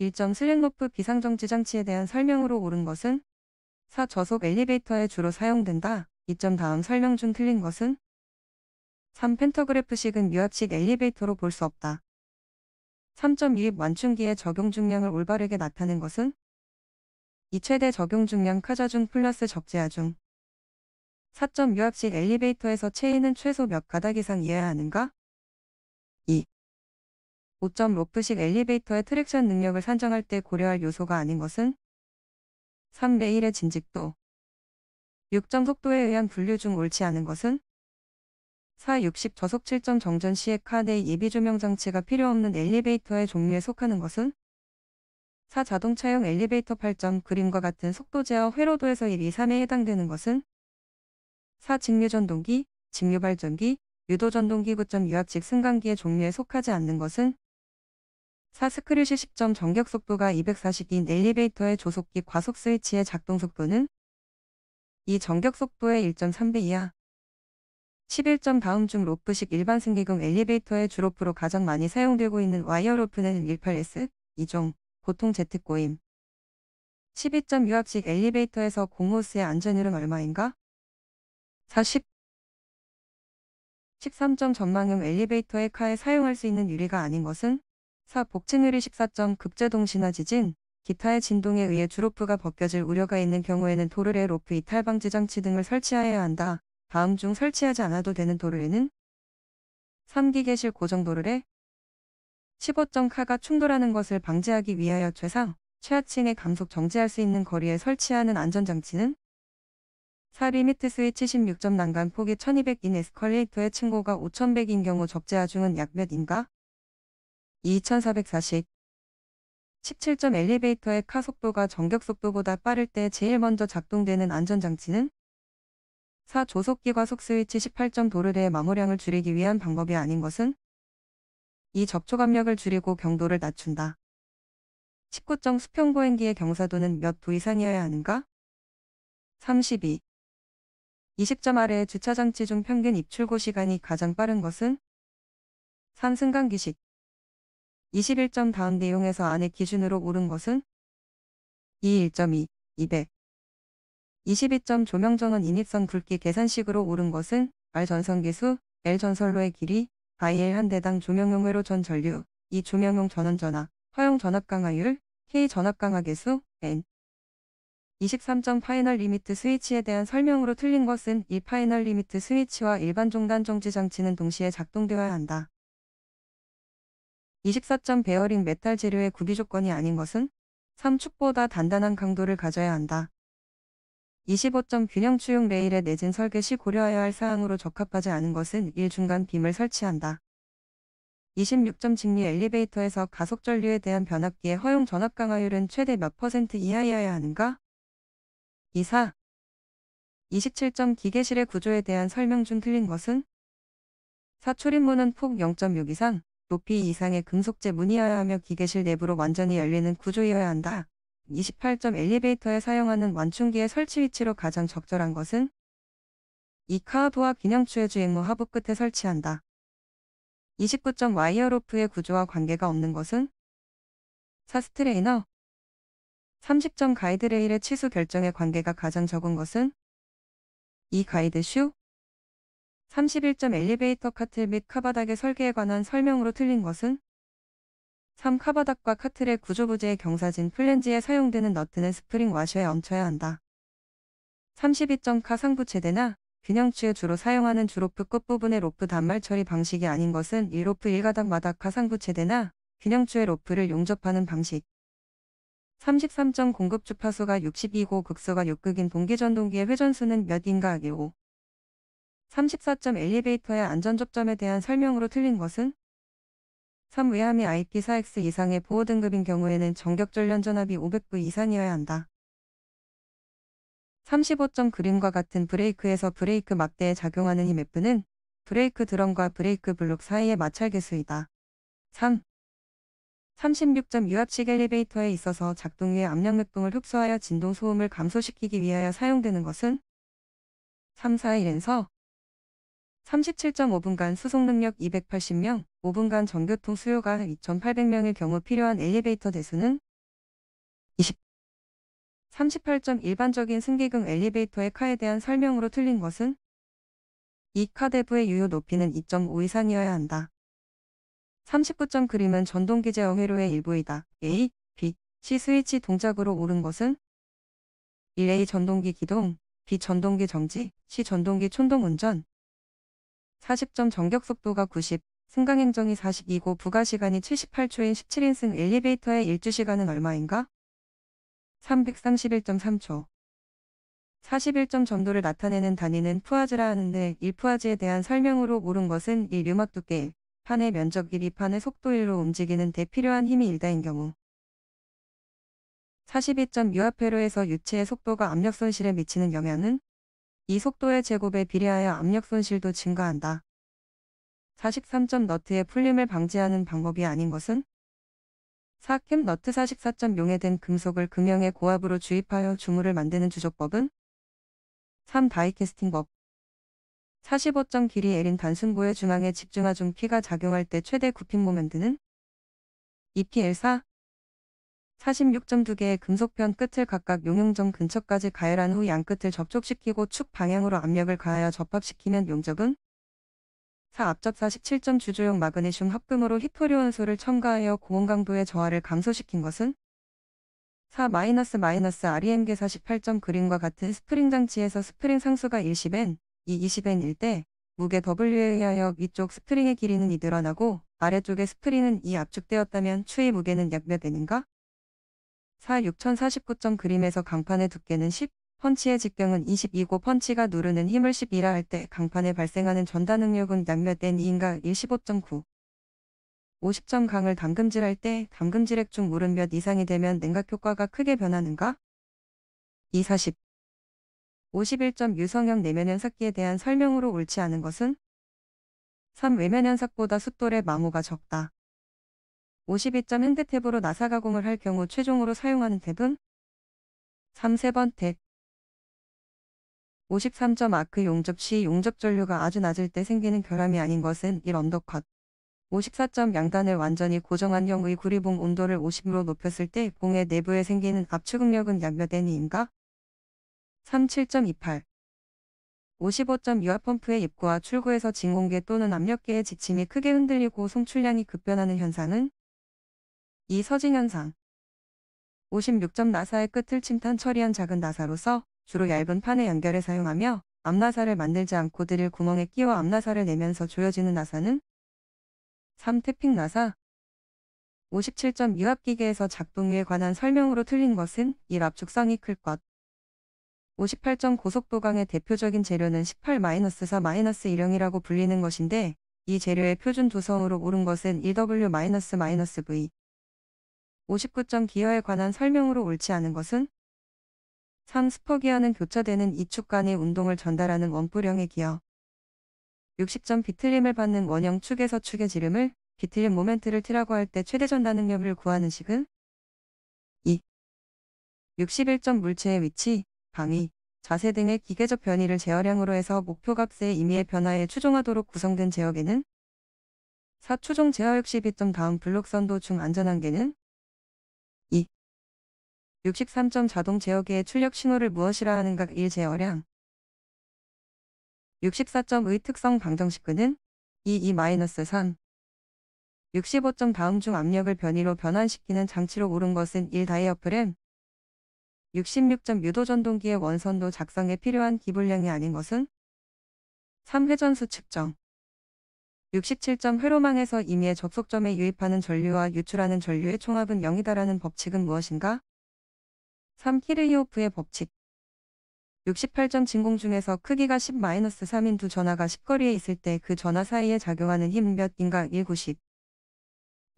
일정 슬랙로프 비상정지 장치에 대한 설명으로 옳은 것은 4. 저속 엘리베이터에 주로 사용된다. 2점 다음 설명 중 틀린 것은 3. 펜터그래프식은 유압식 엘리베이터로 볼 수 없다. 3점 유입 완충기에 적용 중량을 올바르게 나타낸 것은 2. 최대 적용 중량 카자중 플러스 적재하중 4 유압식 엘리베이터에서 체인은 최소 몇 가닥 이상 이어야 하는가? 2. 5 5프식 엘리베이터의 트랙션 능력을 산정할 때 고려할 요소가 아닌 것은 3대 일의 진직도 6점 속도에 의한 분류 중 옳지 않은 것은 4. 60 저속 7점 정전 시에 카드의 예비 조명 장치가 필요 없는 엘리베이터의 종류에 속하는 것은 4. 자동차용 엘리베이터 8점 그림과 같은 속도 제어 회로도에서 1, 2, 3에 해당되는 것은 4. 직류전동기, 직류발전기, 유도전동기 9점 유압식 승강기의 종류에 속하지 않는 것은 4스크류시 10점 전격 속도가 240인 엘리베이터의 조속기 과속 스위치의 작동 속도는 이 전격 속도의 1.3배 이하. 11점 다음 중 로프식 일반 승기금 엘리베이터의 주로프로 가장 많이 사용되고 있는 와이어 로프는 18S, 2종, 보통 제트고임. 12점 유압식 엘리베이터에서 공호스의 안전율은 얼마인가? 40. 13점 전망형 엘리베이터의 카에 사용할 수 있는 유리가 아닌 것은? 사 복층의리 식사점 극제동 신화 지진 기타의 진동에 의해 주로프가 벗겨질 우려가 있는 경우에는 도르레 로프 이탈 방지 장치 등을 설치하여야 한다. 다음 중 설치하지 않아도 되는 도르레는 3기계실 고정 도르레 15점 카가 충돌하는 것을 방지하기 위하여 최상 최하층에 감속 정지할 수 있는 거리에 설치하는 안전장치는 4 리미트 스위치 16점 난간 폭이 1200인 에스컬레이터의 층고가 5100인 경우 적재하중은 약 몇인가? 2440 17점 엘리베이터의 카 속도가 정격 속도보다 빠를 때 제일 먼저 작동되는 안전장치는 4. 조속기과속 스위치 18점 도르래의 마모량을 줄이기 위한 방법이 아닌 것은 2. 접촉압력을 줄이고 경도를 낮춘다. 19점 수평보행기의 경사도는 몇 도 이상이어야 하는가? 32. 20점 아래의 주차장치 중 평균 입출고 시간이 가장 빠른 것은 3. 승강기식 21점 다음 내용에서 아내 기준으로 오른 것은 2 1.2, 200. 22점 조명전원 인입선 굵기 계산식으로 오른 것은 R 전선계수, L 전설로의 길이, IL 한 대당 조명용 회로 전 전류, 이 조명용 전원 전화 허용 전압 강화율, K 전압 강화 계수, N. 23점 파이널 리미트 스위치에 대한 설명으로 틀린 것은 이 파이널 리미트 스위치와 일반 종단 정지 장치는 동시에 작동되어야 한다. 24점 베어링 메탈 재료의 구비 조건이 아닌 것은 3축보다 단단한 강도를 가져야 한다. 25점 균형 추용 레일의 내진 설계 시고려하여야할 사항으로 적합하지 않은 것은 1중간 빔을 설치한다. 26점 직류 엘리베이터에서 가속 전류에 대한 변압기의 허용 전압 강화율은 최대 몇 퍼센트 이하여야 하는가? 24. 27점 기계실의 구조에 대한 설명 중 틀린 것은? 4초림문은폭 0.6 이상, 높이 이상의 금속재 문이어야 하며 기계실 내부로 완전히 열리는 구조이어야 한다. 28점 엘리베이터에 사용하는 완충기의 설치 위치로 가장 적절한 것은 이 카브와 균형추의주행무 하부 끝에 설치한다. 29점 와이어 로프의 구조와 관계가 없는 것은 사 스트레이너 30점 가이드레일의 치수 결정에 관계가 가장 적은 것은 이 가이드 슈 31점 엘리베이터 카틀 및 카바닥의 설계에 관한 설명으로 틀린 것은 3. 카바닥과 카틀의 구조부재의 경사진 플랜지에 사용되는 너트는 스프링 와셔에 얹혀야 한다. 32점 카 상부 체대나 균형추에 주로 사용하는 주로프 끝부분의 로프 단말 처리 방식이 아닌 것은 1로프 1가닥마다 카 상부 체대나 균형추의 로프를 용접하는 방식 33점 공급 주파수가 62고 극소가 6극인 동기전동기의 회전수는 몇인가 하기 5 34점 엘리베이터의 안전접점에 대한 설명으로 틀린 것은 3. 외함이 IP4X 이상의 보호 등급인 경우에는 전격전련 전압이 5 0 0부 이상이어야 한다. 35점 그림과 같은 브레이크에서 브레이크 막대에 작용하는 힘 F는 브레이크 드럼과 브레이크 블록 사이의 마찰 계수이다 3. 36점 유압식 엘리베이터에 있어서 작동 위의 압력 맥봉을 흡수하여 진동 소음을 감소시키기 위하여 사용되는 것은 3, 4, 1에서 37.5분간 수송 능력 280명, 5분간 전교통 수요가 2,800명일 경우 필요한 엘리베이터 대수는 20. 38점 일반적인 승기금 엘리베이터의 카에 대한 설명으로 틀린 것은 이 카 대부의 유효 높이는 2.5 이상이어야 한다. 39점 그림은 전동기재 어회로의 일부이다. A, B, C 스위치 동작으로 오른 것은 1A 전동기 기동, B 전동기 정지, C 전동기 촌동 운전, 40점 전격 속도가 90, 승강행정이 42고 부가시간이 78초인 17인승 엘리베이터의 일주시간은 얼마인가? 331.3초 41점 정도를 나타내는 단위는 푸아즈라 하는데 1푸아즈에 대한 설명으로 옳은 것은 1 류막 두께 1, 판의 면적 1, 2판의 속도 1로 움직이는 데 필요한 힘이 1다인 경우 4 2 6앞페로에서 유체의 속도가 압력 손실에 미치는 영향은 이 속도의 제곱에 비례하여 압력 손실도 증가한다. 43점 너트의 풀림을 방지하는 방법이 아닌 것은 4캠 너트 4 4 0에된 금속을 금형의 고압으로 주입하여 주물을 만드는 주조법은 3. 다이캐스팅법 45점 길이 L인 단순고의 중앙에 집중하중 P가 작용할 때 최대 굽힘 모멘트는 2PL4 46.2개의 금속편 끝을 각각 용융점 근처까지 가열한 후 양끝을 접촉시키고 축 방향으로 압력을 가하여 접합시키면 용적은 4. 앞접 47점 주조용 마그네슘 합금으로 히토리온소를 첨가하여 고온 강도의 저하를 감소시킨 것은 4. 마이너스 마이너스 REM계 48점 그림과 같은 스프링 장치에서 스프링 상수가 110N, 2 2 0엔일대 무게 W에 의하여 위쪽 스프링의 길이는 이 늘어나고 아래쪽의 스프링은 이 압축되었다면 추위 무게는 약몇 N인가? 4 6049점 그림에서 강판의 두께는 10, 펀치의 직경은 22고 펀치가 누르는 힘을 10이라 할 때 강판에 발생하는 전단능력은 양몇된 2인가 1 15.9 50점 강을 담금질할 때 담금질액 중 물은 몇 이상이 되면 냉각효과가 크게 변하는가? 240 51점 유성형 내면 현삭기에 대한 설명으로 옳지 않은 것은? 3. 외면 현삭보다 숫돌의 마모가 적다. 52점 핸드탭으로 나사 가공을 할 경우 최종으로 사용하는 탭은 3. 세번 탭 53점 아크 용접 시 용접 전류가 아주 낮을 때 생기는 결함이 아닌 것은 1 언더컷 54점 양단을 완전히 고정한 형의 구리봉 온도를 50으로 높였을 때 봉의 내부에 생기는 압축응력은 약몇 N인가? 37.28 55점 유압펌프의 입구와 출구에서 진공계 또는 압력계의 지침이 크게 흔들리고 송출량이 급변하는 현상은 이 서진현상 56점 나사의 끝을 침탄 처리한 작은 나사로서 주로 얇은 판에 연결해 사용하며 앞나사를 만들지 않고 드릴 구멍에 끼워 앞나사를 내면서 조여지는 나사는 3. 태핑 나사 57점 유압기계에서 작동에 관한 설명으로 틀린 것은 이 압축성이 클 것. 58점 고속도강의 대표적인 재료는 18-4-1형이라고 불리는 것인데 이 재료의 표준 도성으로 옳은 것은 EW-V. 59점 기어에 관한 설명으로 옳지 않은 것은 3. 스퍼기어는 교차되는 이축 간의 운동을 전달하는 원뿔형의 기어 60점 비틀림을 받는 원형 축에서 축의 지름을 비틀림 모멘트를 T라고 할 때 최대 전단 능력을 구하는 식은 2. 61점 물체의 위치, 방위, 자세 등의 기계적 변이를 제어량으로 해서 목표값의 임의의 변화에 추종하도록 구성된 제어계는 4. 추종 제어 62점 다음 블록선도 중 안전한 계는 63점 자동 제어기의 출력 신호를 무엇이라 하는가 1 제어량 64점의 특성 방정식근은 2E-3 65점 다음 중 압력을 변이로 변환시키는 장치로 고른 것은 1 다이어프램 66점 유도 전동기의 원선도 작성에 필요한 기불량이 아닌 것은 3 회전수 측정 67점 회로망에서 임의의 접속점에 유입하는 전류와 유출하는 전류의 총합은 0이다라는 법칙은 무엇인가? 3. 키르히오프의 법칙 6 8점 진공 중에서 크기가 10-3인 두전화가 10거리에 있을 때 그전화 사이에 작용하는 힘 몇인가 190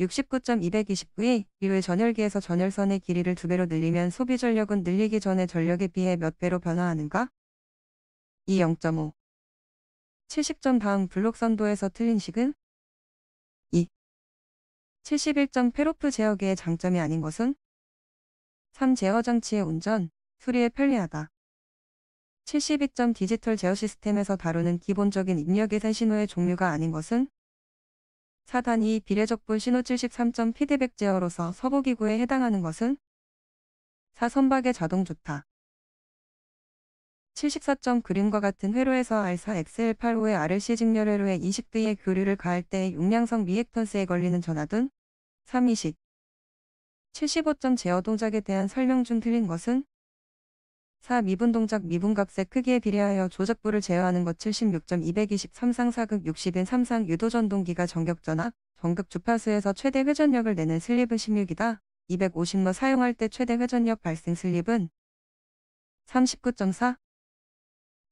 69.229의 1회 전열기에서 전열선의 길이를 두배로 늘리면 소비 전력은 늘리기 전에 전력에 비해 몇 배로 변화하는가? 2.0.5 70점 다음 블록 선도에서 틀린 식은? 2. 71점 페로프 제어기의 장점이 아닌 것은? 3. 제어 장치의 운전, 수리에 편리하다. 7 2 디지털 제어 시스템에서 다루는 기본적인 입력 예산 신호의 종류가 아닌 것은 4단 2 비례적 분 신호 7 3 피드백 제어로서 서보기구에 해당하는 것은 4 선박의 자동 좋다. 7 4 그림과 같은 회로에서 R4XL85의 RLC 직렬 회로에 20D의 교류를 가할 때의 용량성 미액턴스에 걸리는 전화 등? 320 75점 제어 동작에 대한 설명 중 틀린 것은 4. 미분 동작 미분각색 크기에 비례하여 조작부를 제어하는 것 76점 223상 4극 60인 3상 유도전동기가 전격전압, 전극 주파수에서 최대 회전력을 내는 슬립은 16이다. 250로 사용할 때 최대 회전력 발생 슬립은 39.4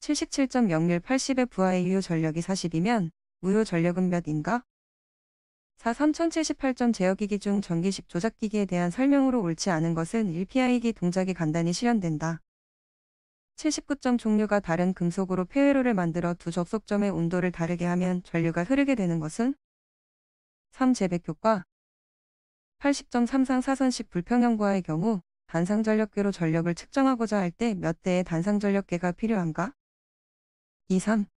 77.0률 80의 부하의 유효 전력이 40이면 무효 전력은 몇인가? 4. 3078전 제어기기 중 전기식 조작기기에 대한 설명으로 옳지 않은 것은 1PI기 동작이 간단히 실현된다. 79점 종류가 다른 금속으로 폐회로를 만들어 두 접속점의 온도를 다르게 하면 전류가 흐르게 되는 것은 3. 재백 효과 80.3상 사선식 불평형과의 경우 단상전력계로 전력을 측정하고자 할 때 몇 대의 단상전력계가 필요한가? 2. 3.